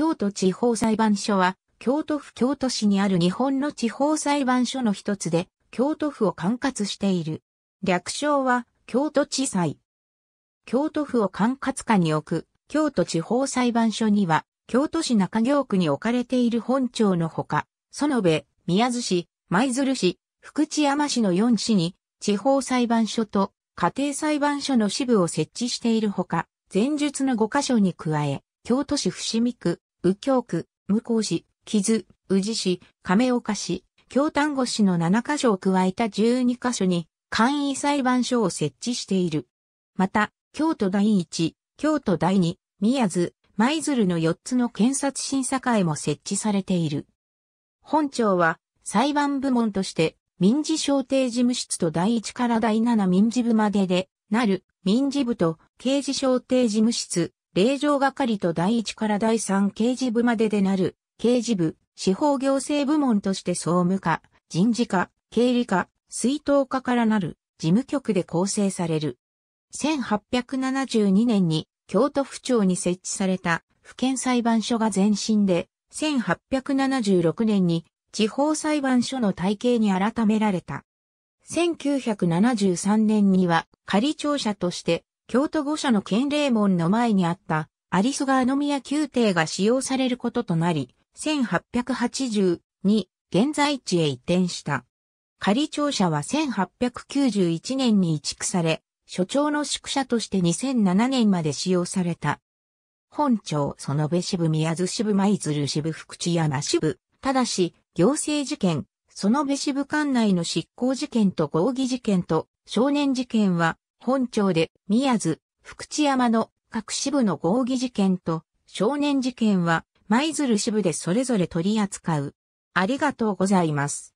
京都地方裁判所は、京都府京都市にある日本の地方裁判所の一つで、京都府を管轄している。略称は、京都地裁。京都府を管轄下に置く、京都地方裁判所には、京都市中京区に置かれている本庁のほか、園部、宮津市、舞鶴市、福知山市の4市に、地方裁判所と家庭裁判所の支部を設置しているほか、前述の5カ所に加え、京都市伏見区、右京区、向こう市、木津、宇治市、亀岡市、京丹後市の7カ所を加えた12カ所に、簡易裁判所を設置している。また、京都第1、京都第2、宮津、舞鶴の4つの検察審査会も設置されている。本庁は、裁判部門として、民事小定事務室と第1から第7民事部までで、なる民事部と刑事小定事務室、令状係と第一から第三刑事部まででなる、刑事部、司法行政部門として総務課、人事課、経理課、水道課からなる、事務局で構成される。1872年に京都府庁に設置された府県裁判所が前身で、1876年に地方裁判所の体系に改められた。1973年には仮庁舎として京都御所の建礼門の前にあった、有栖川宮宮廷が使用されることとなり、1882、現在地へ移転した。仮庁舎は1891年に移築され、所長の宿舎として2007年まで使用された。本庁園部支部宮津支部舞鶴支部福知山支部、ただし、行政事件、園部支部管内の執行事件と合議事件と少年事件は本庁で宮津、福知山の各支部の合議事件と少年事件は舞鶴支部でそれぞれ取り扱う。ありがとうございます。